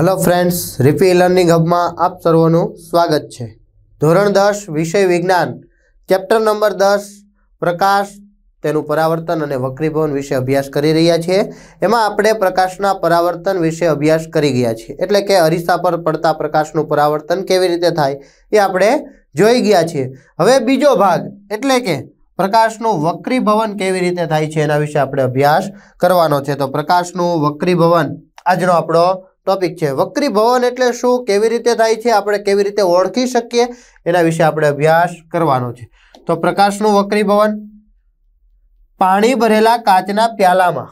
hello friends રિપી learning હબમાં આપ સર્વોનું સ્વાગત છે ધોરણ દસ વિષય વિજ્ઞાન ચેપ્ટર નંબર દસ પ્રકાશ તેનું પરાવર્તન અને વક્રીભવન વિશે અભ્યાસ કરી રહ્યા છીએ એમાં આપણે પ્રકાશના પરાવર્તન વિશે અભ્યાસ કરી ગયા છીએ એટલે કે અરીસા પર પડતા પ્રકાશનું પરાવર્તન કેવી રીતે થાય એ આપણે જોઈ ગયા છીએ હવે બીજો ભાગ એટલે કે પ્રકાશનું વક્રીભવન કેવી રીતે થાય છે એના વિશે આપણે અભ્યાસ કરવાનો છે તો પ્રકાશનું વક્રીભવન આજનો આપણો ટોપિક છે વક્રી ભવન એટલે શું કેવી રીતે થાય છે આપણે કેવી રીતે ઓળખી શકીએ એના વિશે આપણે અભ્યાસ કરવાનો છે તો પ્રકાશનું વક્રી ભવન પાણી ભરેલા કાચના પ્યાલામાં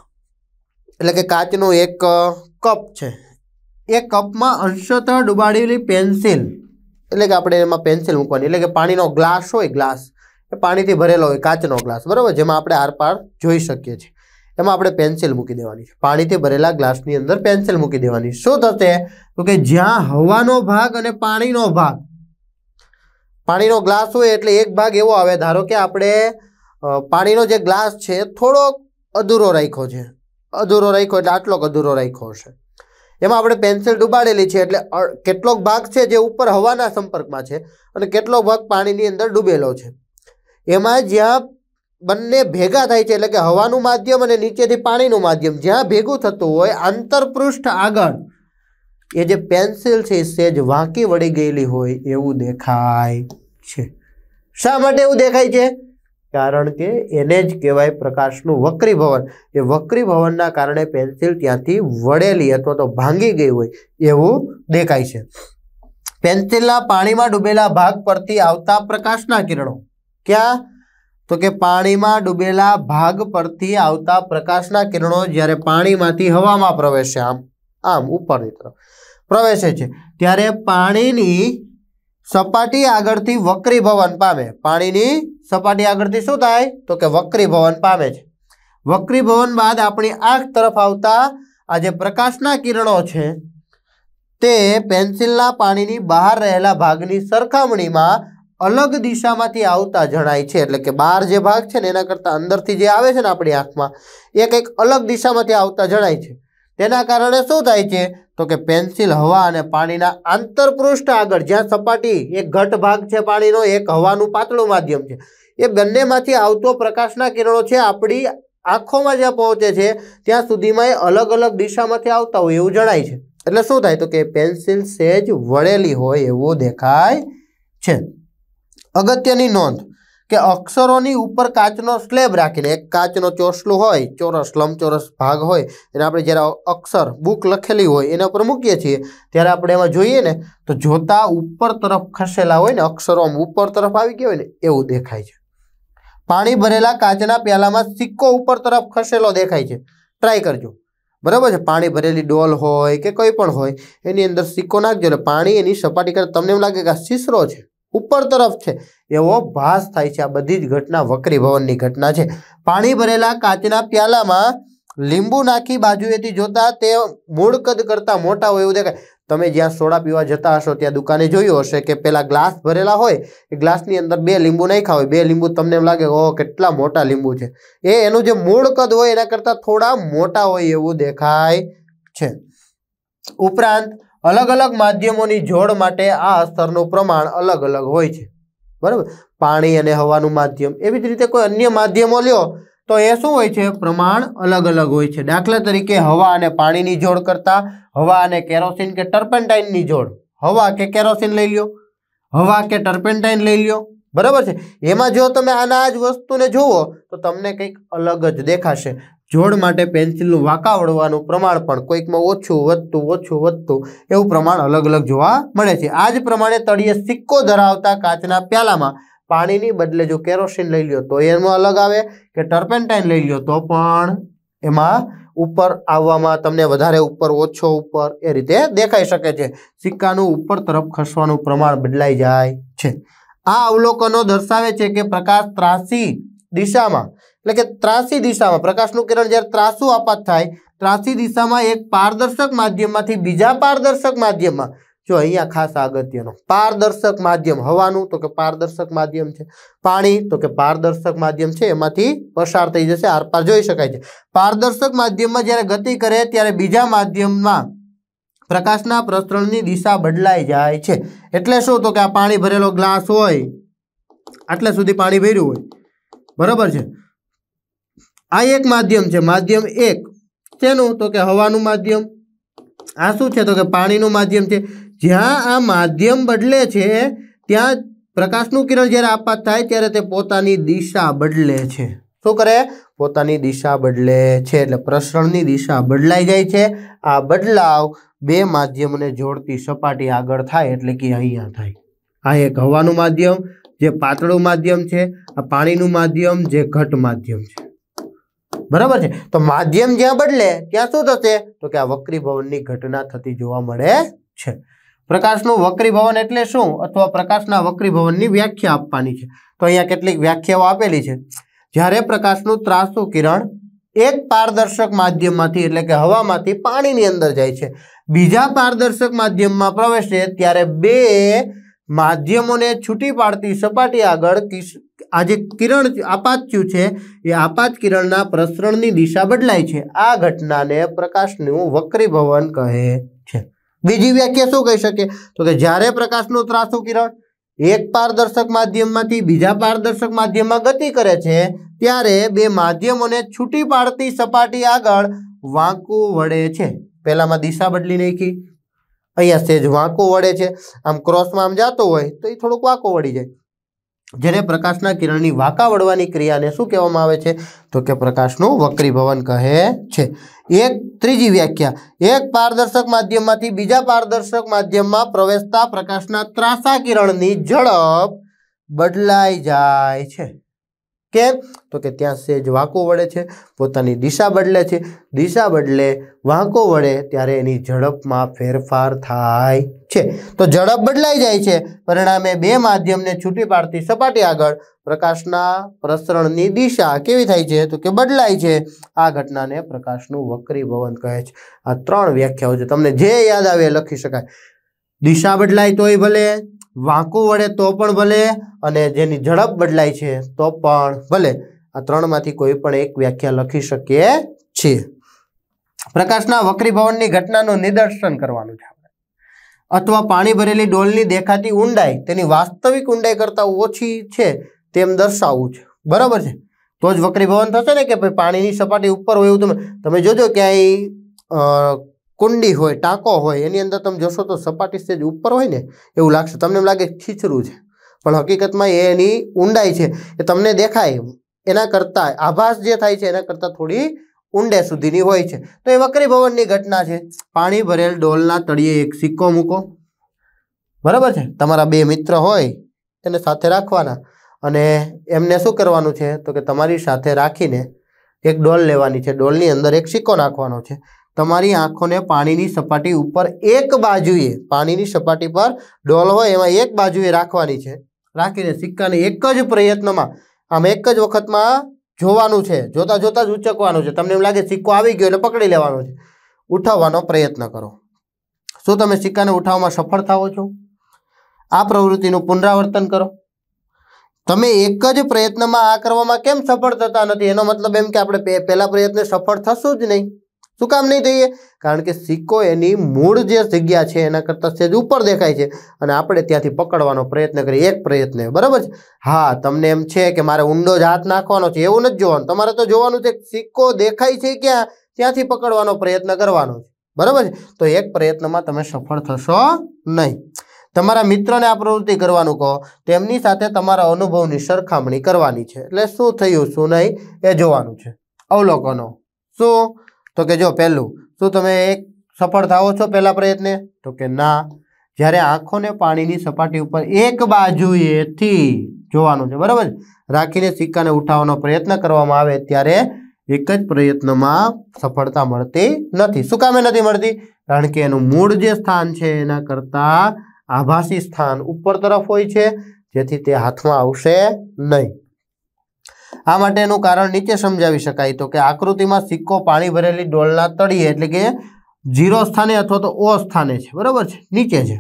એટલે કે કાચનું એક કપ છે એ કપમાં અંશત ડુબાડેલી પેન્સિલ એટલે કે આપણે એમાં પેન્સિલ મૂકવાની એટલે કે પાણીનો ગ્લાસ હોય ગ્લાસ એ પાણીથી ભરેલો હોય કાચનો ગ્લાસ બરાબર જેમાં આપણે આરપાર જોઈ શકીએ છીએ એમાં આપણે પેન્સિલ મૂકી દેવાની છે પાણીથી ભરેલા ગ્લાસની અંદર પેન્સિલ મૂકી દેવાની શું થશે તો કે જ્યાં હવાનો ભાગ અને પાણીનો ભાગ પાણીનો ગ્લાસ હોય એટલે એક ભાગ એવો આવે ધારો કે આપણે પાણીનો જે ગ્લાસ છે થોડોક અધૂરો રાખ્યો છે અધૂરો રાખ્યો એટલે આટલોક અધૂરો રાખ્યો હશે એમાં આપણે પેન્સિલ ડૂબાડેલી છે એટલે કેટલોક ભાગ છે જે ઉપર હવાના સંપર્કમાં છે અને કેટલોક ભાગ પાણીની અંદર ડૂબેલો છે એમાં જ્યાં બંને ભેગા થાય છે એટલે કે હવાનું માધ્યમ અને નીચેથી પાણીનું માધ્યમ જ્યાં ભેગું થતું હોય આંતરપૃષ્ઠ આગળ એ જે પેન્સિલ છે સેજ વાંકી વળી ગયેલી હોય એવું દેખાય છે શા માટે એવું દેખાય છે કારણ કે એને જ કહેવાય પ્રકાશનું વક્રીભવન એ વક્રી ભવનના કારણે પેન્સિલ ત્યાંથી વળેલી અથવા તો ભાંગી ગઈ હોય એવું દેખાય છે પેન્સિલના પાણીમાં ડૂબેલા ભાગ પરથી આવતા પ્રકાશના કિરણો ક્યાં તો કે પાણીમાં ડૂબેલા ભાગ પરથી આવતા પ્રકાશના કિરણો જ્યારે પાણીમાંથી હવામાં પ્રવેશે આમ આમ ઉપરની તરફ પ્રવેશે છે ત્યારે પાણીની સપાટી આગળથી વક્રી ભવન પામે પાણીની સપાટી આગળથી શું થાય તો કે વક્રી ભવન પામે છે વક્રી ભવન બાદ આપણી આંખ તરફ આવતા આ જે પ્રકાશના કિરણો છે તે પેન્સિલના પાણીની બહાર રહેલા ભાગની સરખામણીમાં અલગ દિશામાંથી આવતા જણાય છે એટલે કે બહાર જે ભાગ છે ને એના કરતાં અંદરથી જે આવે છે ને આપણી આંખમાં એ કંઈક અલગ દિશામાંથી આવતા જણાય છે તેના કારણે શું થાય છે તો કે પેન્સિલ હવા અને પાણીના આંતરપૃષ્ઠ આગળ જ્યાં સપાટી એક ઘટ ભાગ છે પાણીનો એક હવાનું પાતળું માધ્યમ છે એ બંનેમાંથી આવતો પ્રકાશના કિરણો છે આપણી આંખોમાં જ્યાં પહોંચે છે ત્યાં સુધીમાં એ અલગ અલગ દિશામાંથી આવતા હોય એવું જણાય છે એટલે શું થાય તો કે પેન્સિલ સેજ વળેલી હોય એવું દેખાય છે અગત્યની નોંધ કે અક્ષરોની ઉપર કાચનો સ્લેબ રાખીને એક કાચનો ચોસલું હોય ચોરસ લંબચોરસ ભાગ હોય એને આપણે જ્યારે અક્ષર બુક લખેલી હોય એના ઉપર મૂકીએ છીએ ત્યારે આપણે એમાં જોઈએ ને તો જોતા ઉપર તરફ ખસેલા હોય ને અક્ષરો ઉપર તરફ આવી ગયા હોય ને એવું દેખાય છે પાણી ભરેલા કાચના પ્યાલામાં સિક્કો ઉપર તરફ ખસેલો દેખાય છે ટ્રાય કરજો બરાબર છે પાણી ભરેલી ડોલ હોય કે કંઈ પણ હોય એની અંદર સિક્કો નાખજો એટલે પાણી એની સપાટી કરતાં તમને એમ લાગે કે આ સિસરો છે ઉપર તરફ છે એવો ભાસ થાય છે આ બધી જ ઘટના વક્રી ભવનની ઘટના છે પાણી ભરેલા કાચના પ્યાલામાં લીંબુ નાખી બાજુએથી જોતા તે મૂળ કદ કરતાં મોટા હોય એવું દેખાય તમે જ્યાં સોડા પીવા જતા હશો ત્યાં દુકાને જોયું હશે કે પેલા ગ્લાસ ભરેલા હોય એ ગ્લાસની અંદર બે લીંબુ નાખ્યા હોય બે લીંબુ તમને એમ લાગે ઓહ કેટલા મોટા લીંબુ છે એ એનું જે મૂળ કદ હોય એના કરતાં થોડા મોટા હોય એવું દેખાય છે ઉપરાંત અલગ અલગ માધ્યમોની જોડ માટે આ અસરનું પ્રમાણ અલગ અલગ હોય છે બરાબર પાણી અને હવાનું માધ્યમ એવી જ રીતે કોઈ અન્ય માધ્યમો લ્યો તો એ શું હોય છે પ્રમાણ અલગ અલગ હોય છે દાખલા તરીકે હવા અને પાણીની જોડ કરતાં હવા અને કેરોસીન કે ટર્પેન્ટાઇનની જોડ હવા કે કેરોસીન લઈ લ્યો હવા કે ટર્પેન્ટાઇન લઈ લ્યો બરાબર છે એમાં જો તમે આના જ વસ્તુને જુઓ તો તમને કંઈક અલગ જ દેખાશે જોડ માટે પેન્સિલનું વાંકા વળવાનું પ્રમાણ પણ કોઈકમાં ઓછું વધતું ઓછું વધતું એવું પ્રમાણ અલગ અલગ જોવા મળે છે આ જ પ્રમાણે તળિયે સિક્કો ધરાવતા કાચના પ્યાલામાં પાણીની બદલે જો કેરોસીન લઈ લ્યો તો એમાં અલગ આવે કે ટર્પેન્ટાઇન લઈ લ્યો તો પણ એમાં ઉપર આવવામાં તમને વધારે ઉપર ઓછો ઉપર એ રીતે દેખાઈ શકે છે સિક્કાનું ઉપર તરફ ખસવાનું પ્રમાણ બદલાઈ જાય છે આ અવલોકનો દર્શાવે છે કે પ્રકાશ ત્રાસી દિશામાં એટલે કે ત્રાસી દિશામાં પ્રકાશનું કિરણ જ્યારે ત્રાસુ આપાત થાય ત્રાસી દિશામાં એક પારદર્શક માધ્યમમાંથી બીજા પારદર્શક માધ્યમમાં જો અહીંયા ખાસ અગત્યનો પારદર્શક માધ્યમ હવાનું તો કે પારદર્શક માધ્યમ છે પાણી તો કે પારદર્શક માધ્યમ છે એમાંથી પસાર થઈ જશે આરપાર જોઈ શકાય છે પારદર્શક માધ્યમમાં જ્યારે ગતિ કરે ત્યારે બીજા માધ્યમમાં પ્રકાશના પ્રસરણની દિશા બદલાઈ જાય છે એટલે શું તો કે આ પાણી ભરેલો ગ્લાસ હોય આટલે સુધી પાણી ભર્યું હોય બરાબર છે આ એક માધ્યમ છે માધ્યમ એક તેનું તો કે હવાનું માધ્યમ આ શું છે તો કે પાણીનું માધ્યમ છે જ્યાં આ માધ્યમ બદલે છે ત્યાં પ્રકાશનું કિરણ જ્યારે આપાત થાય ત્યારે તે પોતાની દિશા બદલે છે શું કરે પોતાની દિશા બદલે છે એટલે પ્રસરણની દિશા બદલાઈ જાય છે આ બદલાવ બે માધ્યમને જોડતી સપાટી આગળ થાય એટલે કે અહીંયા થાય આ એક હવાનું માધ્યમ જે પાતળું માધ્યમ છે આ પાણીનું માધ્યમ જે ઘટ માધ્યમ છે બરાબર છે તો માધ્યમ જ્યાં બદલે ત્યાં શું થશે તો કે આ વક્રીભવનની ઘટના થતી જોવા મળે છે પ્રકાશનું વક્રીભવન એટલે શું અથવા પ્રકાશના વક્રીભવનની વ્યાખ્યા આપવાની છે તો અહીંયા કેટલીક વ્યાખ્યાઓ આપેલી છે જ્યારે પ્રકાશનું ત્રાસુ કિરણ એક પારદર્શક માધ્યમમાંથી એટલે કે હવામાંથી પાણીની અંદર જાય છે બીજા પારદર્શક માધ્યમમાં પ્રવેશે ત્યારે બે માધ્યમોને છૂટી પાડતી સપાટી આગળ આ જે કિરણ આપાચ્યું છે એ આપાત કિરણના પ્રસરણની દિશા બદલાય છે આ ઘટનાને પ્રકાશનું વક્રીભવન કહે છે બીજી વ્યાખ્યા શું કહી શકે તો કે જ્યારે પ્રકાશનું ત્રાસુ કિરણ એક પારદર્શક માધ્યમમાંથી બીજા પારદર્શક માધ્યમમાં ગતિ કરે છે ત્યારે બે માધ્યમોને છૂટી પાડતી સપાટી આગળ વાંકું વળે છે પહેલામાં દિશા બદલી નાખી અહીંયા સેજ વાંકો વળે છે આમ ક્રોસમાં આમ જતો હોય તો એ થોડુંક વાંકો વળી જાય જ્યારે પ્રકાશના કિરણની વાંકા વળવાની ક્રિયાને શું કહેવામાં આવે છે તો કે પ્રકાશનું વક્રીભવન કહે છે એક ત્રીજી વ્યાખ્યા એક પારદર્શક માધ્યમમાંથી બીજા પારદર્શક માધ્યમમાં પ્રવેશતા પ્રકાશના ત્રાસા કિરણની ઝડપ બદલાઈ જાય છે કેમ તો કે ત્યાં સેજ વાંકો વળે છે પોતાની દિશા બદલે છે દિશા બદલે વાંકો વળે ત્યારે એની ઝડપમાં ફેરફાર થાય છે તો ઝડપ બદલાઈ જાય છે પરિણામે બે માધ્યમને છૂટી પાડતી સપાટી આગળ પ્રકાશના પ્રસરણની દિશા કેવી થાય છે તો કે બદલાય છે આ ઘટનાને પ્રકાશનું વક્રીભવન કહે છે આ ત્રણ વ્યાખ્યાઓ છે તમને જે યાદ આવે લખી શકાય દિશા બદલાય તોય ભલે વાંકું વળે તો પણ ભલે અને જેની ઝડપ બદલાય છે તો પણ ભલે આ ત્રણમાંથી કોઈ પણ એક વ્યાખ્યા લખી શકીએ છીએ પ્રકાશના વક્રીભવનની ઘટનાનું નિદર્શન કરવાનું છે અથવા પાણી ભરેલી ડોલની દેખાતી ઊંડાઈ તેની વાસ્તવિક ઊંડાઈ કરતાં ઓછી છે તેમ દર્શાવવું છે બરાબર છે તો જ વક્રીભવન થશે ને કે ભાઈ પાણીની સપાટી ઉપર હોય એવું તમે તમે જોજો ક્યાંય કુંડી હોય ટાંકો હોય એની અંદર તમે જોશો તો સપાટી સ્ટેજ ઉપર હોય ને એવું લાગશે તમને એમ લાગે છીછરું છે પણ હકીકતમાં એ એની ઊંડાઈ છે એ તમને દેખાય એના કરતાં આભાસ જે થાય છે એના કરતાં થોડી ઊંડે સુધીની હોય છે તો એ વક્રી ભવનની ઘટના છે પાણી ભરેલ ડોલના તળિયે એક સિક્કો મૂકો બરાબર છે તમારા બે મિત્ર હોય તેને સાથે રાખવાના અને એમને શું કરવાનું છે તો કે તમારી સાથે રાખીને એક ડોલ લેવાની છે ડોલની અંદર એક સિક્કો નાખવાનો છે તમારી આંખોને પાણીની સપાટી ઉપર એક બાજુએ પાણીની સપાટી પર ડોલ હોય એમાં એક બાજુએ રાખવાની છે રાખીને સિક્કાને એક જ પ્રયત્નમાં આમ એક જ વખતમાં જોવાનું છે જોતાં જોતાં જ ઉચકવાનું છે તમને એમ લાગે સિક્કો આવી ગયો એટલે પકડી લેવાનો છે ઉઠાવવાનો પ્રયત્ન કરો શું તમે સિક્કાને ઉઠાવવામાં સફળ થાઓ છો આ પ્રવૃત્તિનું પુનરાવર્તન કરો તમે એક જ પ્રયત્નમાં આ કરવામાં કેમ સફળ થતા નથી એનો મતલબ એમ કે આપણે પહેલા પ્રયત્ને સફળ થશું જ નહીં શું કામ નહીં થઈએ કારણ કે સિક્કો એની મૂળ જે જગ્યા છે એના કરતાં સેજ ઉપર દેખાય છે અને આપણે ત્યાંથી પકડવાનો પ્રયત્ન કરીએ એક પ્રયત્ન બરાબર છે હા તમને એમ છે કે મારે ઊંડો જ હાથ નાખવાનો છે એવું નથી જોવાનું તમારે તો જોવાનું છે સિક્કો દેખાય છે ક્યાં ત્યાંથી પકડવાનો પ્રયત્ન કરવાનો છે બરાબર છે તો એક પ્રયત્નમાં તમે સફળ થશો નહીં તમારા મિત્રને આ પ્રવૃત્તિ કરવાનું કહો તેમની સાથે તમારા અનુભવની સરખામણી કરવાની છે એટલે શું થયું શું નહીં એ જોવાનું છે અવલોકનો શું તો કે જો પહેલું શું તમે એક સફળ થાઓ છો પહેલા પ્રયત્ને તો કે ના જ્યારે આંખોને પાણીની સપાટી ઉપર એક બાજુએથી જોવાનું છે બરાબર રાખીને સિક્કાને ઉઠાવવાનો પ્રયત્ન કરવામાં આવે ત્યારે એક જ પ્રયત્નમાં સફળતા મળતી નથી શું કામે નથી મળતી કારણ કે એનું મૂળ જે સ્થાન છે એના કરતાં આભાસી સ્થાન ઉપર તરફ હોય છે જેથી તે હાથમાં આવશે નહીં આ માટેનું કારણ નીચે સમજાવી શકાય તો કે આકૃતિમાં સિક્કો પાણી ભરેલી ડોલના તળિયે એટલે કે જીરો સ્થાને અથવા તો ઓ સ્થાને છે બરાબર છે નીચે છે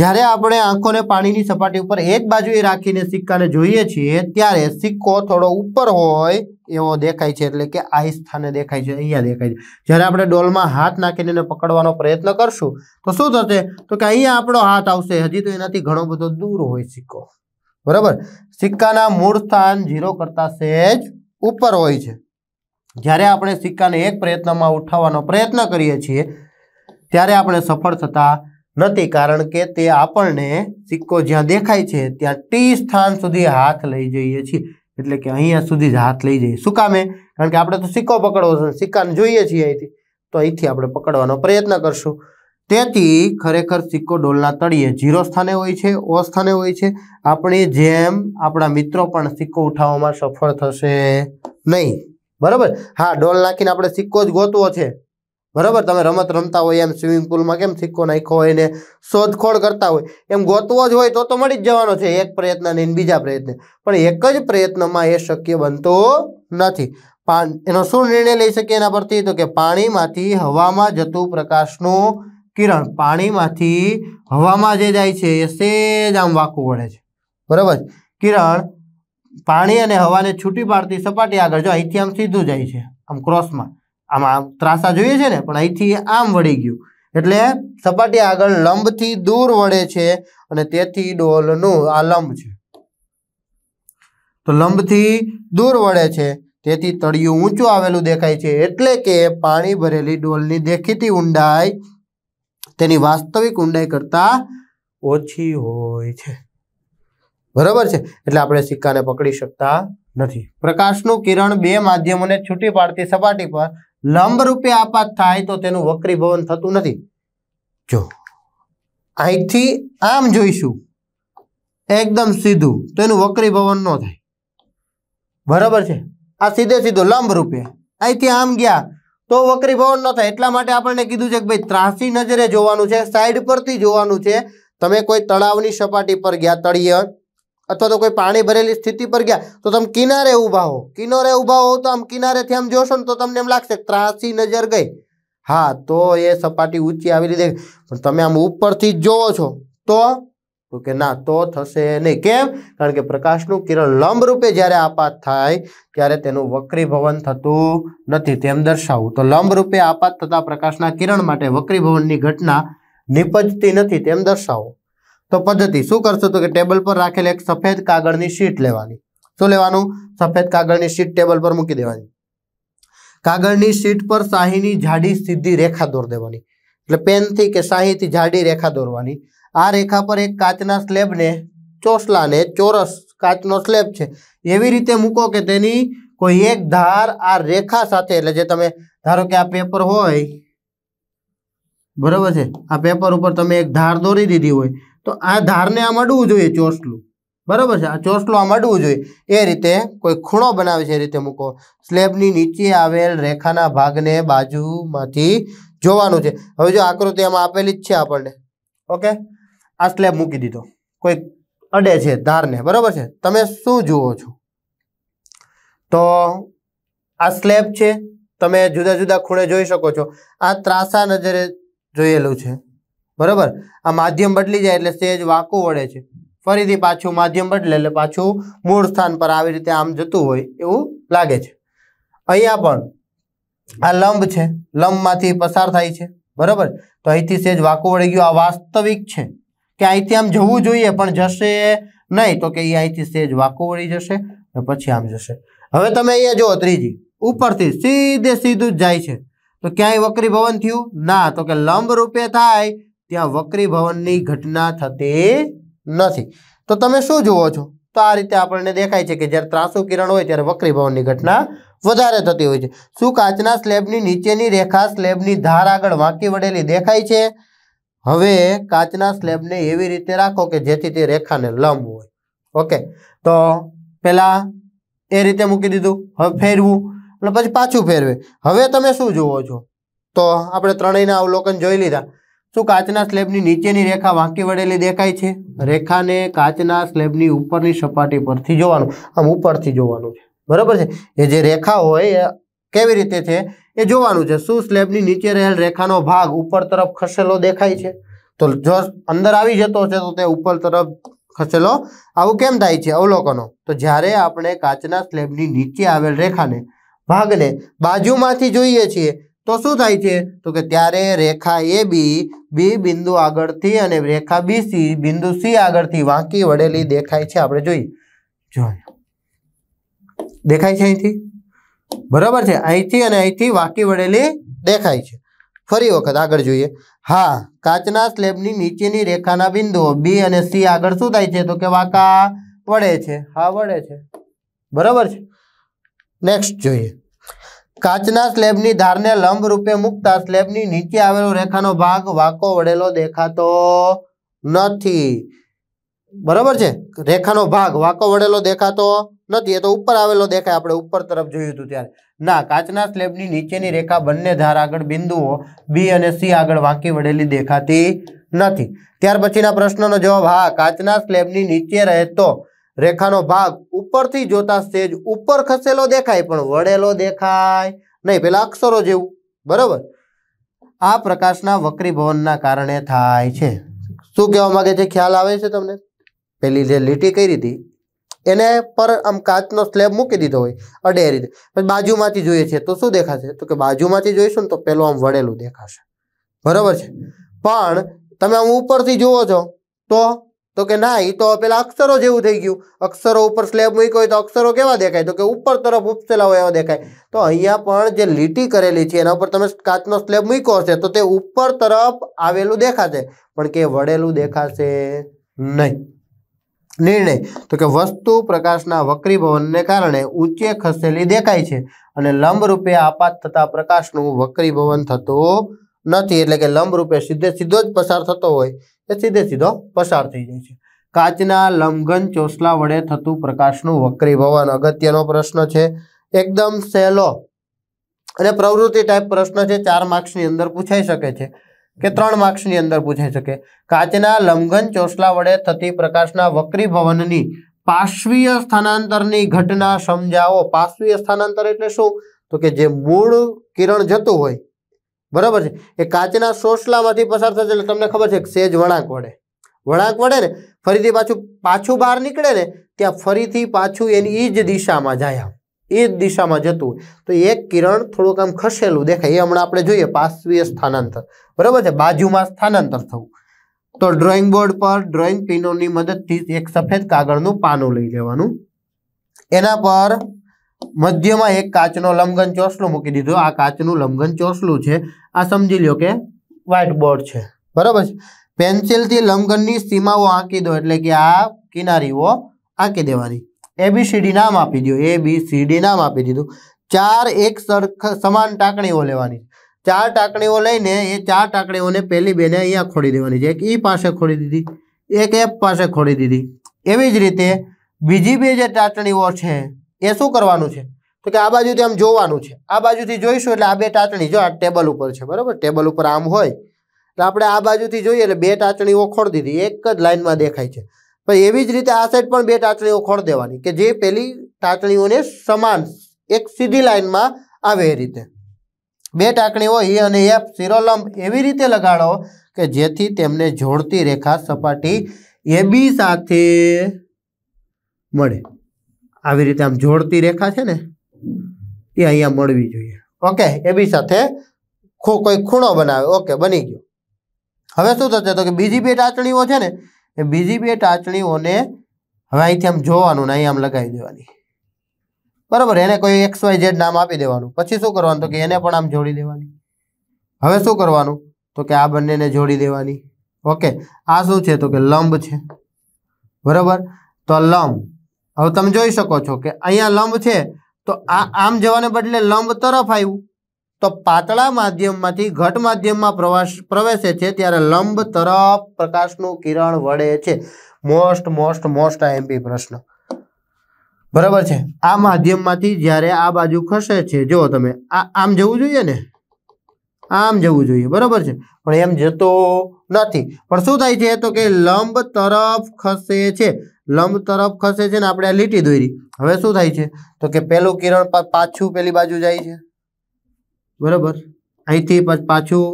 જ્યારે આપણે આંખોને પાણીની સપાટી ઉપર એક બાજુએ રાખીને સિક્કાને જોઈએ છીએ ત્યારે સિક્કો થોડો ઉપર હોય એવો દેખાય છે એટલે કે આ સ્થાને દેખાય છે અહીંયા દેખાય છે જ્યારે આપણે ડોલમાં હાથ નાખીને એને પકડવાનો પ્રયત્ન કરશું તો શું થશે તો કે અહીંયા આપણો હાથ આવશે હજી તો એનાથી ઘણો બધો દૂર હોય સિક્કો બરાબર સિક્કાના મૂળ સ્થાન ઝીરો કરતાં સહેજ ઉપર હોય છે જ્યારે આપણે સિક્કાને એક પ્રયત્નમાં ઉઠાવવાનો પ્રયત્ન કરીએ છીએ ત્યારે આપણે સફળ થતા નથી કારણ કે તે આપણને સિક્કો જ્યાં દેખાય છે ત્યાં ટી સ્થાન સુધી હાથ લઈ જઈએ છીએ એટલે કે અહીંયા સુધી જ હાથ લઈ જઈએ શું કામે કારણ કે આપણે તો સિક્કો પકડવો છે સિક્કાને જોઈએ છીએ અહીંથી તો અહીંથી આપણે પકડવાનો પ્રયત્ન કરશું તેથી ખરેખર સિક્કો ડોલના તળિયે ઝીરો સ્થાને હોય છે ઓ સ્થાને હોય છે આપણી જેમ આપણા મિત્રો પણ સિક્કો ઉઠાવવામાં સફળ થશે નહીં બરાબર હા ડોલ નાખીને આપણે સિક્કો જ ગોતવો છે બરાબર તમે રમત રમતા હોય એમ સ્વિમિંગ પુલમાં કેમ સિક્કો નાખ્યો હોય ને શોધખોળ કરતા હોય એમ ગોતવો જ હોય તો તો મળી જ જવાનો છે એક પ્રયત્ન ને બીજા પ્રયત્ન પણ એક જ પ્રયત્નમાં એ શક્ય બનતો નથી એનો શું નિર્ણય લઈ શકીએ એના પરથી તો કે પાણીમાંથી હવામાં જતું પ્રકાશનું કિરણ પાણીમાંથી હવામાં જે જાય છે એ સેજ આમ વાંકું વળે છે બરાબર કિરણ પાણી અને હવાને છૂટી પાડતી સપાટી આગળ જો અહીંથી આમ સીધું જાય છે આમ ક્રોસમાં આમાં ત્રાસા જોઈએ છે ને પણ અહીંથી આમ વળી ગયું એટલે સપાટી આગળ લંબથી દૂર વળે છે અને તેથી ડોલનું આ લંબ છે તો લંબથી દૂર વળે છે તેથી તળિયું ઊંચું આવેલું દેખાય છે એટલે કે પાણી ભરેલી ડોલની દેખીતી ઊંડાઈ તેની વાસ્તવિક ઊંડાઈ કરતાં ઓછી હોય છે બરાબર છે એટલે આપણે સિક્કાને પકડી શકતા નથી પ્રકાશનું કિરણ બે માધ્યમોને છૂટી પાડતી સપાટી પર લંબરૂપે આપાત થાય તો તેનું વક્રી ભવન થતું નથી જો અહીંથી આમ જોઈશું એકદમ સીધું તેનું વક્રી ભવન ન થાય બરાબર છે આ સીધે સીધો લંબ લંબરૂપે અહીંથી આમ ગયા તો વકરી ભવન ન થાય એટલા માટે આપણને કીધું છે કે ભાઈ ત્રાસી નજરે જોવાનું છે સાઈડ પરથી જોવાનું છે તમે કોઈ તળાવની સપાટી પર ગયા તળીએ અથવા તો કોઈ પાણી ભરેલી સ્થિતિ પર ગયા તો તમે કિનારે ઊભા હો કિનારે ઊભા હો તો આમ કિનારેથી આમ જોશો ને તો તમને એમ લાગશે ત્રાસી નજર ગઈ હા તો એ સપાટી ઊંચી આવી રીતે પણ તમે આમ ઉપરથી જ જોવો છો તો તો કે ના તો થશે નહીં કેમ કારણ કે પ્રકાશનું કિરણ લંબરૂપે જ્યારે આપાત થાય ત્યારે તેનું વક્રીભવન થતું નથી તેમ દર્શાવવું તો લંબરૂપે આપાત થતા પ્રકાશના કિરણ માટે વક્રીભવનની ઘટના નિપજતી નથી તેમ દર્શાવો તો પદ્ધતિ શું કરશો તો કે ટેબલ પર રાખેલ એક સફેદ કાગળની શીટ લેવાની શું લેવાનું સફેદ કાગળની શીટ ટેબલ પર મૂકી દેવાની કાગળની શીટ પર શાહીની જાડી સીધી રેખા દોર દેવાની એટલે પેનથી કે શાહીથી જાડી રેખા દોરવાની આ રેખા પર એક કાચના સ્લેબને ચોસલાને ચોરસ કાચનો સ્લેબ છે એવી રીતે મૂકો કે તેની કોઈ એક ધાર આ રેખા સાથે એટલે જે તમે ધારો કે આ પેપર હોય બરાબર છે આ પેપર ઉપર તમે એક ધાર દોરી દીધી હોય તો આ ધારને આમ અડવું જોઈએ ચોસલું બરાબર છે આ ચોસલું આમ અડવું જોઈએ એ રીતે કોઈ ખૂણો બનાવે છે એ રીતે મૂકો સ્લેબની નીચે આવેલ રેખાના ભાગને બાજુમાંથી જોવાનું છે હવે જો આકૃતિ એમાં આપેલી જ છે આપણને ઓકે આ સ્લેબ મૂકી દીધો કોઈ અડે છે ધારને બરાબર છે તમે શું જુઓ છો તો આ સ્લેબ છે તમે જુદા જુદા ખૂણે જોઈ શકો છો આ ત્રાસા નજરે જોયેલું છે બરાબર આ માધ્યમ બદલી જાય એટલે સેજ વાંકું વળે છે ફરીથી પાછું માધ્યમ બદલે એટલે પાછું મૂળ સ્થાન પર આવી રીતે આમ જતું હોય એવું લાગે છે અહીંયા પણ આ લંબ છે લંબમાંથી પસાર થાય છે બરાબર તો અહીંથી સેજ વાંકું વળી ગયું આ વાસ્તવિક છે કે અહીંથી આમ જવું જોઈએ પણ જશે નહીં તો કે એ અહીંથી સેજ વાંકો વળી જશે ને પછી આમ જશે હવે તમે અહીંયા જુઓ ત્રીજી ઉપરથી સીધે સીધું જ જાય છે તો ક્યાંય વક્રી ભવન થયું ના તો કે લંબ રૂપે થાય ત્યાં વક્રી ભવનની ઘટના થતી નથી તો તમે શું જુઓ છો તો આ રીતે આપણને દેખાય છે કે જ્યારે ત્રાસુ કિરણ હોય ત્યારે વક્રી ભવનની ઘટના વધારે થતી હોય છે શું કાચના સ્લેબની નીચેની રેખા સ્લેબની ધાર આગળ વાંકી વળેલી દેખાય છે હવે કાચના સ્લેબને એવી રીતે રાખો કે જેથી તે રેખાને લંબ હોય ઓકે તો પહેલાં એ રીતે મૂકી દીધું હવે ફેરવું એટલે પછી પાછું ફેરવે હવે તમે શું જુઓ છો તો આપણે ત્રણેયના અવલોકન જોઈ લીધા શું કાચના સ્લેબની નીચેની રેખા વાંકી વળેલી દેખાય છે રેખાને કાચના સ્લેબની ઉપરની સપાટી પરથી જોવાનું આમ ઉપરથી જોવાનું છે બરાબર છે એ જે રેખા હોય એ કેવી રીતે છે એ જોવાનું છે શું સ્લેબની નીચે રહેલ રેખાનો ભાગ ઉપર તરફ ખસેલો દેખાય છે તો જો અંદર આવી જતો છે તો તે ઉપર તરફ ખસેલો આવું કેમ થાય છે અવલોકનો તો જ્યારે આપણે કાચના સ્લેબની નીચે આવેલ રેખાને ભાગને બાજુમાંથી જોઈએ છીએ તો શું થાય છે તો કે ત્યારે રેખા એ બી બી બિંદુ આગળથી અને રેખા બી સી બિંદુ સી આગળથી વાંકી વળેલી દેખાય છે આપણે જોઈએ જોઈએ દેખાય છે અહીંથી બરાબર છે અહીંથી અને અહીંથી વાંકી વળેલી દેખાય છે ફરી વખત આગળ જોઈએ હા કાચના સ્લેબની નીચેની રેખાના બિંદુઓ બી અને સી આગળ શું થાય છે તો કે વાંકા વળે છે હા વળે છે બરાબર છે નેક્સ્ટ જોઈએ કાચના સ્લેબની ધારને લંબ રૂપે મૂકતા સ્લેબની નીચે આવેલો રેખાનો ભાગ વાંકો વળેલો દેખાતો નથી બરાબર છે રેખાનો ભાગ વાંકો વળેલો દેખાતો નથી એ તો ઉપર આવેલો દેખાય આપણે ઉપર તરફ જોયું હતું ત્યારે ના કાચના સ્લેબની નીચેની રેખા બંને ધાર આગળ બિંદુઓ બી અને સી આગળ વાંકી વળેલી દેખાતી નથી ત્યાર પછીના પ્રશ્નનો જવાબ હા કાચના સ્લેબની નીચે રહેતો રેખાનો ભાગ ઉપરથી જોતા સેજ ઉપર ખસેલો દેખાય પણ વળેલો દેખાય નહીં પેલા અક્ષરો જેવું બરાબર આ પ્રકાશના વક્રીભવનના કારણે થાય છે શું કહેવા માગે છે ખ્યાલ આવે છે તમને પેલી જે લીટી કરી હતી એને પર આમ કાચનો સ્લેબ મૂકી દીધો હોય અડે રીતે પછી બાજુમાંથી જોઈએ છીએ તો શું દેખાશે તો કે બાજુમાંથી જોઈશું ને તો પેલું આમ વળેલું દેખાશે બરાબર છે પણ તમે આમ ઉપરથી જુઓ છો તો તો કે ના એ તો પેલા અક્ષરો જેવું થઈ ગયું અક્ષરો ઉપર સ્લેબ મૂક્યો હોય તો અક્ષરો કેવા દેખાય તો કે ઉપર તરફ ઉપસેલા હોય એવા દેખાય તો અહીંયા પણ જે લીટી કરેલી છે એના ઉપર તમે કાચનો સ્લેબ મૂક્યો હશે તો તે ઉપર તરફ આવેલું દેખાશે પણ કે વળેલું દેખાશે નહીં નિર્ણય તો કે વસ્તુ પ્રકાશના વક્રીભવનને કારણે ઊંચે ખસેલી દેખાય છે અને લંબરૂપે આપાત થતા પ્રકાશનું વક્રીભવન થતું નથી એટલે કે લંબરૂપે સીધે સીધો જ પસાર થતો હોય એ સીધે સીધો પસાર થઈ જાય છે કાચના લંબઘન ચોસલા વડે થતું પ્રકાશનું વક્રીભવન અગત્યનો પ્રશ્ન છે એકદમ સહેલો અને પ્રવૃત્તિ ટાઈપ પ્રશ્ન છે ચાર માર્ક્સની અંદર પૂછાઈ શકે છે કે ત્રણ માર્ક્સની અંદર પૂછાઈ શકે કાચના લંઘન ચોસલા વડે થતી પ્રકાશના વક્રીભવનની પાશ્વીય સ્થાનાંતરની ઘટના સમજાવો પાશ્વીય સ્થાનાંતર એટલે શું તો કે જે મૂળ કિરણ જતું હોય બરાબર છે એ કાચના ચોસલામાંથી પસાર થશે એટલે તમને ખબર છે સેજ વળાંક વડે વળાંક વડે ને ફરીથી પાછું પાછું બહાર નીકળે ને ત્યાં ફરીથી પાછું એની એ જ દિશામાં જાય આમ એ જ દિશામાં જતું હોય તો એક કિરણ થોડુંક આમ ખસેલું દેખાય એ હમણાં આપણે જોઈએ પાશ્વીય સ્થાનાંતર બરાબર છે બાજુમાં સ્થાનાંતર થવું તો ડ્રોઈંગ બોર્ડ પર ડ્રોઈંગ પિનોની મદદથી એક સફેદ કાગળનું પાનું લઈ લેવાનું એના પર મધ્યમાં એક કાચનો લંબગન ચોસલું મૂકી દીધો આ કાચનું લંબગન ચોસલું છે આ સમજી લો કે વ્હાઇટ બોર્ડ છે બરાબર છે પેન્સિલથી લંબગનની સીમાઓ આંકી દો એટલે કે આ કિનારીઓ આંકી દેવાની એબીસીડી નામ આપી દો એ બી સી નામ આપી દીધું ચાર એક સરખ સમાન ટાંકણીઓ લેવાની ચાર ટાંકણીઓ લઈને એ ચાર ટાંકણીઓને પહેલી બેને અહીંયા ખોડી દેવાની છે એક ઈ પાસે ખોડી દીધી એક એફ પાસે ખોડી દીધી એવી જ રીતે બીજી બે જે ટાંકણીઓ છે એ શું કરવાનું છે તો કે આ બાજુથી આમ જોવાનું છે આ બાજુથી જોઈશું એટલે આ બે ટાંકણી જો આ ટેબલ ઉપર છે બરાબર ટેબલ ઉપર આમ હોય તો આપણે આ બાજુથી જોઈએ એટલે બે ટાંકણીઓ ખોડી દીધી એક જ લાઇનમાં દેખાય છે પણ એવી જ રીતે આ સાઈડ પણ બે ટાંચણીઓ ખોળ દેવાની કે જે પેલી ટાંચણીઓને સમાન એક સીધી લાઇનમાં આવે એ રીતે બે ટાંકણીઓ એ અને એફ શિરોલંબ એવી રીતે લગાડો કે જેથી તેમને જોડતી રેખા સપાટી એ બી સાથે મળે આવી રીતે આમ જોડતી રેખા છે ને એ અહીંયા મળવી જોઈએ ઓકે એ બી સાથે ખૂ કોઈ ખૂણો બનાવે ઓકે બની ગયો હવે શું થશે તો કે બીજી બે ટાંચણીઓ છે ને બીજી બે ટાંચણીઓને હવે અહીંથી આમ જોવાનું ને અહીં આમ લગાવી દેવાની બરાબર એને કોઈ એક્સ વાય ઝેડ નામ આપી દેવાનું પછી શું કરવાનું તો કે એને પણ આમ જોડી દેવાની હવે શું કરવાનું તો કે આ બંનેને જોડી દેવાની ઓકે આ શું છે તો કે લંબ છે બરાબર તો લંબ હવે તમે જોઈ શકો છો કે અહીંયા લંબ છે તો આ આમ જવાને બદલે લંબ તરફ આવ્યું તો પાતળા માધ્યમમાંથી ઘટ માધ્યમમાં પ્રવાસ પ્રવેશે છે ત્યારે લંબ તરફ પ્રકાશનું કિરણ વળે છે મોસ્ટ મોસ્ટ મોસ્ટ આઈએમપી પ્રશ્ન બરાબર છે આ માધ્યમમાંથી જ્યારે આ બાજુ ખસે છે જો તમે આ આમ જવું જોઈએ ને આમ જવું જોઈએ બરાબર છે પણ એમ જતો નથી પણ શું થાય છે તો કે લંબ તરફ ખસે છે લંબ તરફ ખસે છે ને આપણે આ લીટી દોરી હવે શું થાય છે તો કે પેલું કિરણ પાછું પેલી બાજુ જાય છે બરાબર અહીંથી પાછું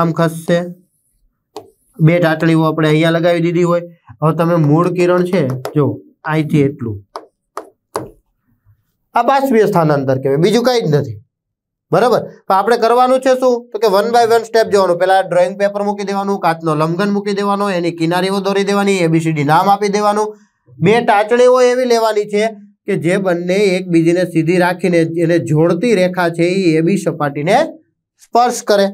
આમ ખસશે બે ટાટળીઓ આપણે અહીંયા લગાવી દીધી હોય હવે તમે મૂળ કિરણ છે જો અહીંથી એટલું આ બાષ્પીય સ્થાનાંતર કહેવાય બીજું કાંઈ જ નથી બરાબર તો આપણે કરવાનું છે શું તો કે વન બાય વન સ્ટેપ જવાનું પહેલાં ડ્રોઈંગ પેપર મૂકી દેવાનું કાચનો લંગન મૂકી દેવાનો એની કિનારીઓ દોરી દેવાની એબીસીડી નામ આપી દેવાનું બે ટાચણીઓ એવી લેવાની છે કે જે બંને એકબીજીને સીધી રાખીને એને જોડતી રેખા છે એ બી સપાટીને સ્પર્શ કરે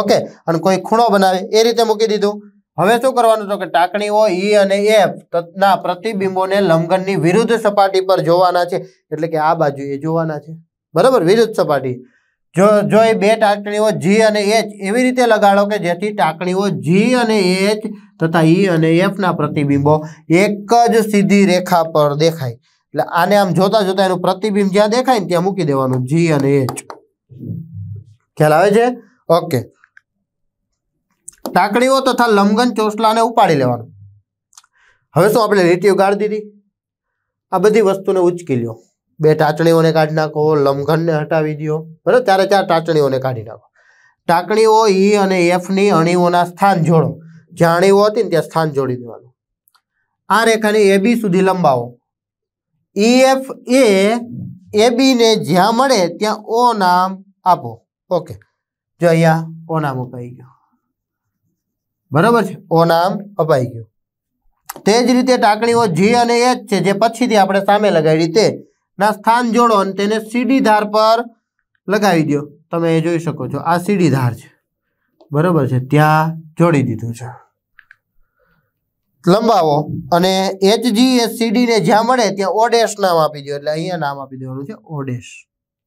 ઓકે અને કોઈ ખૂણો બનાવે એ રીતે મૂકી દીધું હવે શું કરવાનું તો કે ટાંકણીઓ ઈ અને એફ ના પ્રતિબિંબોને લંબગનની વિરુદ્ધ સપાટી પર જોવાના છે એટલે કે આ બાજુ એ જોવાના છે બરાબર વિરુદ્ધ સપાટી જો જો એ બે ટાંકણીઓ જી અને એચ એવી રીતે લગાડો કે જેથી ટાંકણીઓ જી અને એચ તથા ઈ e અને એફના પ્રતિબિંબો એક જ સીધી રેખા પર દેખાય એટલે આને આમ જોતા જોતા એનું પ્રતિબિંબ જ્યાં દેખાય ને ત્યાં મૂકી દેવાનું જી અને એચ ખ્યાલ આવે છે ઓકે ટાંકડીઓ તથા લંબગન ચોસલાને ઉપાડી લેવાનું હવે શું આપણે લીટીઓ ગાળી દીધી આ બધી વસ્તુને ઉચકી લ્યો બે ટાંચણીઓને કાઢી નાખો લમઘનને હટાવી દો બરાબર ત્યારે ચાર ટાંચણીઓને કાઢી નાખો ટાંકણીઓ ઈ અને એફની અણીઓના સ્થાન જોડો જ્યાં અણીઓ હતી ને ત્યાં સ્થાન જોડી દેવાનું આ રેખાને એ બી સુધી લંબાવો ઈએફ e એ એ બીને જ્યાં મળે ત્યાં ઓ નામ આપો ઓકે જો અહીંયા ઓ નામ અપાઈ ગયો બરાબર છે ઓ નામ અપાઈ ગયું તે જ રીતે ટાંકણીઓ જી અને એચ છે જે પછીથી આપણે સામે લગાવી તે ના સ્થાન જોડો અને તેને સીડી ધાર પર લગાવી દો તમે એ જોઈ શકો છો આ સીડી ધાર છે બરાબર છે ત્યાં જોડી દીધું છે લંબાવો અને એચજીએસસીડી ને જ્યાં મળે ત્યાં ઓડેશ નામ આપી દો એટલે અહીંયા નામ આપી દેવાનું છે ઓડેશ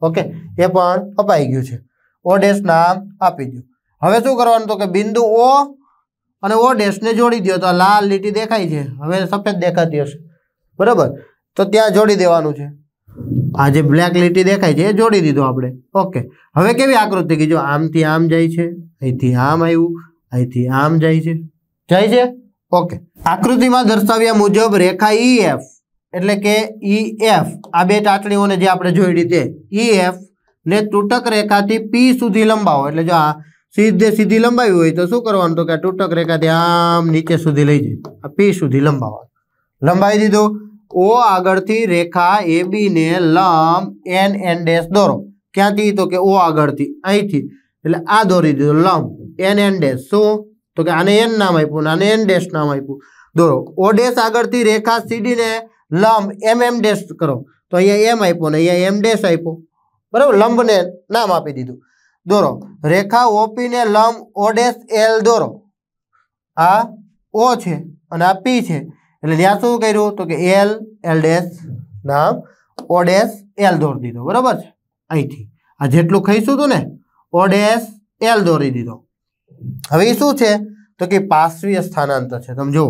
ઓકે એ પણ અપાઈ ગયું છે ઓડેશ નામ આપી દો હવે શું કરવાનું તો કે બિંદુ ઓ અને ઓડેશને જોડી દો તો લાલ લીટી દેખાય છે હવે સફેદ દેખાતી હશે બરાબર તો ત્યાં જોડી દેવાનું છે આ જે બ્લેક લીટી દેખાય છે એ જોડી દીધું આપણે ઓકે હવે કેવી આકૃતિ કીધું આમથી આમ જાય છે અહીંથી આમ આવ્યું અહીંથી આમ જાય છે જાય છે ઓકે આકૃતિમાં દર્શાવ્યા મુજબ રેખા ઈ e એફ એટલે કે ઈ e એફ આ બે ટાટણીઓને જે આપણે જોઈ તે ઈ એફ ને તૂટક રેખાથી પી સુધી લંબાવો એટલે જો આ સીધે સીધી લંબાવી હોય તો શું કરવાનું તો કે તૂટક રેખાથી આમ નીચે સુધી લઈ જઈ આ પી સુધી લંબાવો લંબાવી દીધો ઓ આગળથી રેખા એ ને લંબ એન એન ડેશ દોરો ક્યાંથી તો કે ઓ આગળથી અહીંથી એટલે આ દોરી દીધો લંબ એન એન ડેશ શું તો કે આને એન નામ આપ્યું આને એન ડેશ નામ આપ્યું દોરો ઓ ડેશ આગળથી રેખા સીડીને લંબ એમ એમ ડેશ કરો તો અહીંયા એમ આપ્યો ને અહીંયા એમ ડેશ આપ્યો બરાબર લંબને નામ આપી દીધું દોરો રેખા ઓપીને લંબ ઓ ડેશ એલ દોરો આ ઓ છે અને આ પી છે એટલે ત્યાં શું કર્યું તો કે એલ એલ ડેશ નામ ઓ ડેશ એલ દોરી દીધો બરાબર છે અહીંથી આ જેટલું ખાઈશું હતું ને ઓ ડેશ એલ દોરી દીધો હવે એ શું છે તો કે પાશ્વીય સ્થાનાંતર છે તમે જુઓ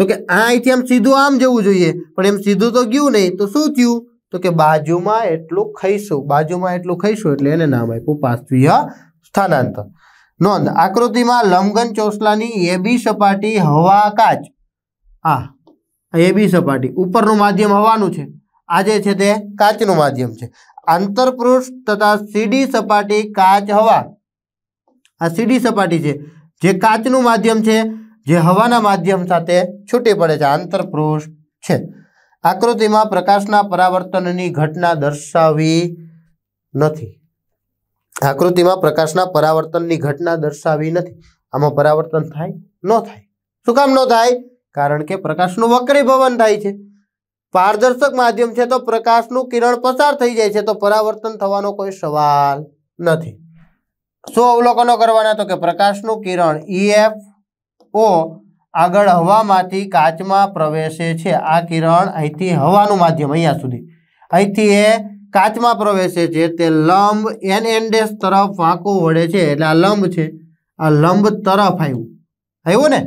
તો કે આ અહીંથી આમ સીધું આમ જવું જોઈએ પણ એમ સીધું તો ગયું નહીં તો શું થયું તો કે બાજુમાં એટલું ખાઈશું બાજુમાં એટલું ખાઈશું એટલે એને નામ આપ્યું પાશ્વીય સ્થાનાંતર નોંધ આકૃતિમાં લંબગન ચોસલાની એબી સપાટી હવા કાચ આ એબી સપાટી ઉપરનું માધ્યમ હવાનું છે આ જે છે તે કાચનું માધ્યમ છે આંતરપૃષ્ઠ તથા સીડી સપાટી કાચ હવા આ સીડી સપાટી છે જે કાચનું માધ્યમ છે જે હવાના માધ્યમ સાથે છૂટી પડે છે આંતરપૃષ્ઠ છે આકૃતિમાં પ્રકાશના પરાવર્તનની ઘટના દર્શાવી નથી આકૃતિમાં પ્રકાશના પરાવર્તનની ઘટના દર્શાવી નથી આમાં પરાવર્તન થાય ન થાય શું કામ ન થાય કારણ કે પ્રકાશનું વક્રીભવન થાય છે પારદર્શક માધ્યમ છે તો પ્રકાશનું કિરણ પસાર થઈ જાય છે તો પરાવર્તન થવાનો કોઈ સવાલ નથી શું અવલોકનો કરવાના તો કે પ્રકાશનું કિરણ ઈએફ e ઓ આગળ હવામાંથી કાચમાં પ્રવેશે છે આ કિરણ અહીંથી હવાનું માધ્યમ અહીંયા સુધી અહીંથી એ કાચમાં પ્રવેશે છે તે લંબ એન એન ડેશ તરફ વાંકો વળે છે એટલે આ લંબ છે આ લંબ તરફ આવ્યું આવ્યું ને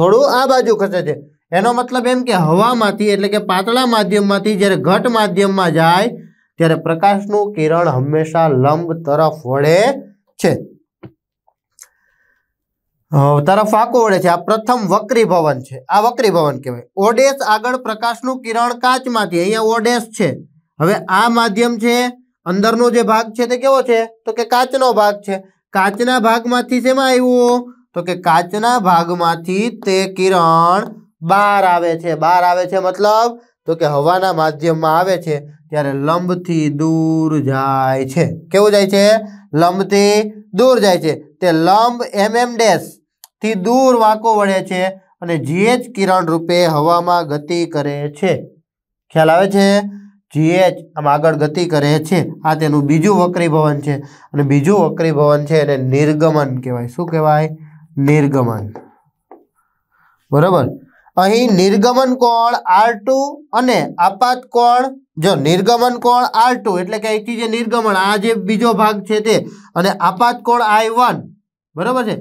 થોડું આ બાજુ ખસે છે એનો મતલબ એમ કે હવામાંથી એટલે કે પાતળા માધ્યમમાંથી જ્યારે ઘટ માધ્યમમાં જાય ત્યારે પ્રકાશનું કિરણ હંમેશા લંબ તરફ વળે છે તરફ આંકો વળે છે આ પ્રથમ વક્રી ભવન છે આ વક્રી ભવન કહેવાય ઓડેસ આગળ પ્રકાશનું કિરણ કાચમાંથી અહીંયા ઓડેસ છે હવે આ માધ્યમ છે અંદરનો જે ભાગ છે તે કેવો છે તો કે કાચનો ભાગ છે કાચના ભાગમાંથી શેમાં આવ્યું તો કે કાચના ભાગમાંથી તે કિરણ બહાર આવે છે બહાર આવે છે મતલબ તો કે હવાના માધ્યમમાં આવે છે ત્યારે લંબથી દૂર જાય છે કેવું જાય છે લંબથી દૂર જાય છે તે લંબ એમએમ mm ડેશ થી દૂર વાંકો વળે છે અને જીએચ કિરણ રૂપે હવામાં ગતિ કરે છે ખ્યાલ આવે છે જીએચ આમ આગળ ગતિ કરે છે આ તેનું બીજું વક્રીભવન છે અને બીજું વક્રીભવન છે એને નિર્ગમન કહેવાય શું કહેવાય નિર્ગમન બરાબર અહીં નિર્ગમન કોણ આર અને આપાત કોણ જો નિર્ગમન કોણ આર એટલે કે અહીંથી જે નિર્ગમન આ જે બીજો ભાગ છે તે અને આપાત કોણ આઈ વન બરાબર છે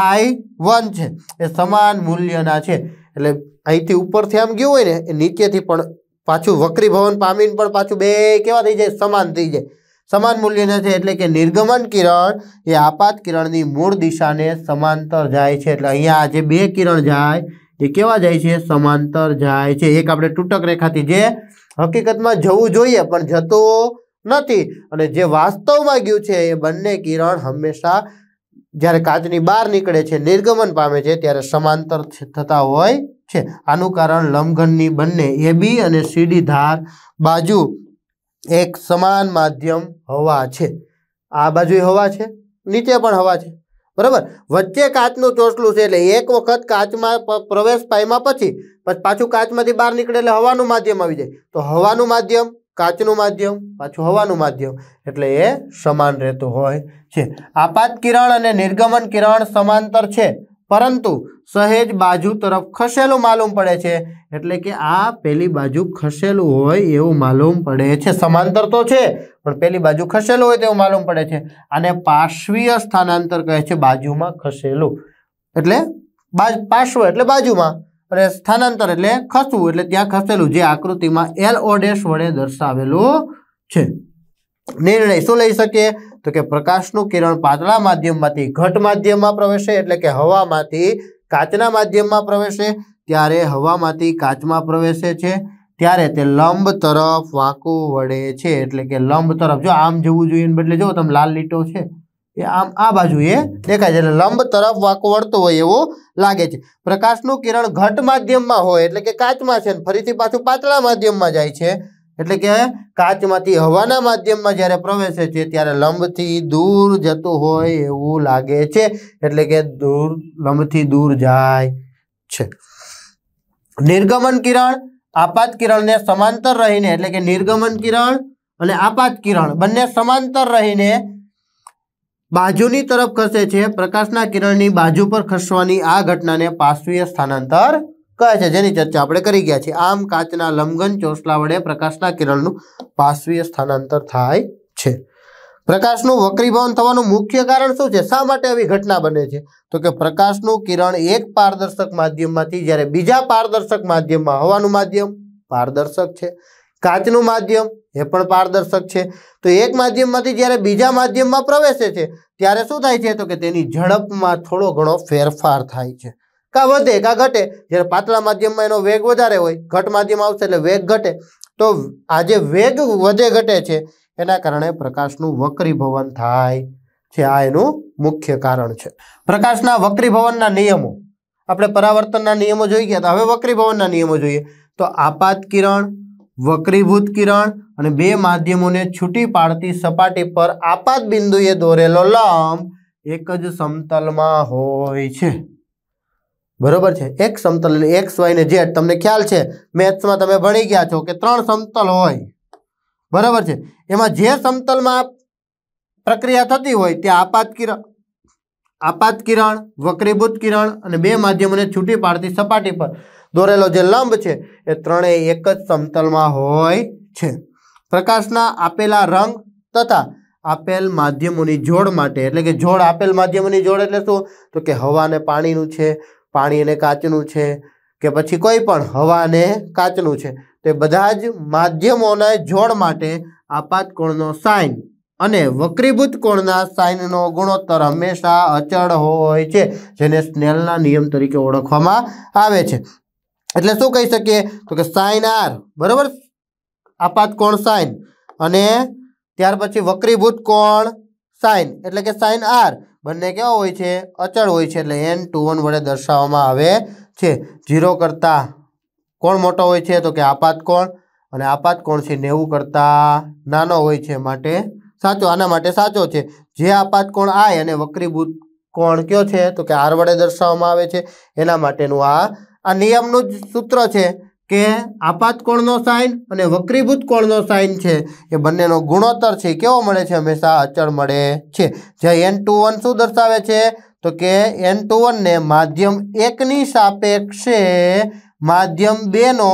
આઈ વન છે એ સમાન મૂલ્યના છે એટલે અહીંથી ઉપરથી આમ ગયું હોય ને એ નીચેથી પણ પાછું વક્રી ભવન પામીને પણ પાછું બે કેવા થઈ જાય સમાન થઈ જાય સમાન મૂલ્યના છે એટલે કે નિર્ગમન કિરણ એ આપાત કિરણની મૂળ દિશાને સમાંતર જાય છે એટલે અહીંયા આ જે બે કિરણ જાય તે કેવા જાય છે સમાંતર જાય છે એક આપણે તૂટક રેખાથી જે હકીકતમાં જવું જોઈએ પણ જતો નથી અને જે વાસ્તવમાં ગયું છે એ બંને કિરણ હંમેશા જ્યારે કાચની બહાર નીકળે છે નિર્ગમન પામે છે ત્યારે સમાંતર થતા હોય છે આનું કારણ લંબઘનની બંને એબી અને સીડી ધાર બાજુ એક સમાન માધ્યમ હવા છે આ બાજુ હવા છે નીચે પણ હવા છે બરાબર વચ્ચે કાચનું ચોસલું છે એટલે એક વખત કાચમાં પ્રવેશ પામ્યા પછી પછી પાછું કાચમાંથી બહાર નીકળે એટલે હવાનું માધ્યમ આવી જાય તો હવાનું માધ્યમ કાચનું માધ્યમ પાછું હવાનું માધ્યમ એટલે એ સમાન રહેતું હોય છે આપાત કિરણ અને નિર્ગમન કિરણ સમાંતર છે પરંતુ સહેજ બાજુ તરફ ખસેલું માલુમ પડે છે એટલે કે આ પેલી બાજુ ખસેલું હોય એવું માલુમ પડે છે સમાંતર તો છે પણ પેલી બાજુ ખસેલું હોય તેવું માલુમ પડે છે અને પાર્શ્વીય સ્થાનાંતર કહે છે બાજુમાં ખસેલું એટલે પાર્શ્વ એટલે બાજુમાં અને સ્થાનાંતર એટલે ખસવું એટલે ત્યાં ખસેલું જે આકૃતિમાં એલ ઓડેશ વડે દર્શાવેલું છે નિર્ણય શું લઈ શકીએ તો કે પ્રકાશનું કિરણ પાતળા માધ્યમમાંથી ઘટ માધ્યમમાં પ્રવેશે એટલે કે હવામાંથી કાચના માધ્યમમાં પ્રવેશે ત્યારે હવામાંથી કાચમાં પ્રવેશે છે ત્યારે તે લંબ તરફ વાંકો વળે છે એટલે કે લંબ તરફ જો આમ જવું જોઈએ બદલે જો તમે લાલ લીટો છે એ આમ આ બાજુ એ દેખાય છે એટલે લંબ તરફ વાંકો વળતો હોય એવો લાગે છે પ્રકાશનું કિરણ ઘટ માધ્યમમાં હોય એટલે કે કાચમાં છે ફરીથી પાછું પાતળા માધ્યમમાં જાય છે એટલે કે કાચમાંથી હવાના માધ્યમમાં જ્યારે પ્રવેશે છે ત્યારે લંબથી દૂર જતું હોય એવું લાગે છે એટલે કે દૂર લંબથી દૂર જાય છે નિર્ગમન કિરણ આપાત કિરણને સમાંતર રહીને એટલે કે નિર્ગમન કિરણ અને આપાત કિરણ બંને સમાંતર રહીને બાજુની તરફ ખસે છે પ્રકાશના કિરણની બાજુ પર ખસવાની આ ઘટનાને પાર્શ્વીય સ્થાનાંતર કહે છે જેની ચર્ચા આપણે કરી ગયા છીએ આમ કાચના લંબઘન ચોસલા વડે પ્રકાશના કિરણનું પાર્શ્વીય સ્થાનાંતર થાય છે પ્રકાશનું વક્રીભવન થવાનું મુખ્ય કારણ શું છે શા માટે આવી ઘટના બને છે તો કે પ્રકાશનું કિરણ એક પારદર્શક માધ્યમમાંથી જ્યારે બીજા પારદર્શક માધ્યમમાં હવાનું માધ્યમ પારદર્શક છે કાચનું માધ્યમ એ પણ પારદર્શક છે તો એક માધ્યમમાંથી જ્યારે બીજા માધ્યમમાં પ્રવેશે છે ત્યારે શું થાય છે તો કે તેની ઝડપમાં થોડો ઘણો ફેરફાર થાય છે કાં વધે કાં ઘટે જ્યારે પાતળા માધ્યમમાં એનો વેગ વધારે હોય ઘટ માધ્યમ આવશે એટલે વેગ ઘટે તો આ જે વેગ વધે ઘટે છે એના કારણે પ્રકાશનું વક્રીભવન થાય છે આ એનું મુખ્ય કારણ છે પ્રકાશના વક્રીભવનના નિયમો આપણે પરાવર્તનના નિયમો જોઈ ગયા હતા હવે વક્રીભવનના નિયમો જોઈએ તો આપાત કિરણ વક્રીભૂત કિરણ અને બે માધ્યમોને છૂટી પાડતી સપાટી પર આપાત બિંદુએ દોરેલો લંબ એક જ સમતલમાં હોય છે બરોબર છે એક સમતલ એટલે એક્સ વાય ને ઝેડ તમને ખ્યાલ છે મેથ્સમાં તમે ભણી ગયા છો કે ત્રણ સમતલ હોય બરાબર છે એમાં જે સમતલમાં પ્રક્રિયા થતી હોય તે આપાત કિરણ આપાત કિરણ વક્રીભૂત કિરણ અને બે માધ્યમોને છૂટી પાડતી સપાટી પર દોરેલો જે લંબ છે એ ત્રણેય એક જ સમતલમાં હોય છે પ્રકાશના આપેલા રંગ તથા આપેલ માધ્યમોની જોડ માટે એટલે કે જોડ આપેલ માધ્યમોની જોડ એટલે શું તો કે હવા અને પાણીનું છે પાણી અને કાચનું છે કે પછી કોઈ પણ હવાને કાચનું છે તે બધા જ માધ્યમોના જોડ માટે આપાત કોણનો સાઇન અને વક્રીભૂત કોણના સાઇનનો ગુણોત્તર હંમેશા અચળ હોય છે જેને સ્નેલના નિયમ તરીકે ઓળખવામાં આવે છે એટલે શું કહી શકીએ તો કે સાઇન આર બરાબર આપાત કોણ સાઇન અને ત્યાર પછી વક્રીભૂત કોણ સાઇન એટલે કે સાઇન આર બંને કેવા હોય છે અચળ હોય છે એટલે એન ટુ વન વડે દર્શાવવામાં આવે છે ઝીરો કરતાં કોણ મોટો હોય છે તો કે આપાત કોણ અને આપાત કોણ છે નેવું કરતાં નાનો હોય છે માટે સાચો આના માટે સાચો છે જે આપાત કોણ આય અને વક્રીભૂત કોણ કયો છે તો કે આર વડે દર્શાવવામાં આવે છે એના માટેનું આ આ નિયમનું જ સૂત્ર છે કે આપાત કોણનો સાઇન અને વક્રીભૂત કોણનો સાઇન છે એ બંનેનો ગુણોત્તર છે કેવો મળે છે હંમેશા અચળ મળે છે જે એન ટુ વન શું દર્શાવે છે તો કે એન ટુ વનને માધ્યમ એકની સાપેક્ષે માધ્યમ બેનો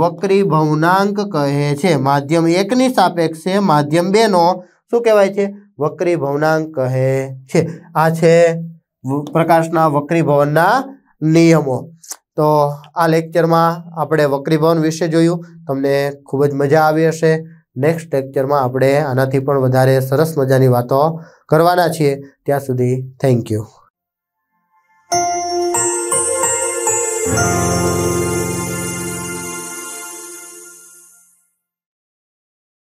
વક્રી ભવનાંક કહે છે માધ્યમ એકની સાપેક્ષે માધ્યમ બેનો શું કહેવાય છે વક્રી ભવનાંક કહે છે આ છે પ્રકાશના વક્રી ભવનના નિયમો તો આ લેક્ચરમાં આપણે વક્રીભવન વિશે જોયું તમને ખૂબ જ મજા આવી હશે નેક્સ્ટ લેક્ચરમાં આપણે આનાથી પણ વધારે સરસ મજાની વાતો કરવાના છીએ ત્યાં સુધી થેન્ક યુ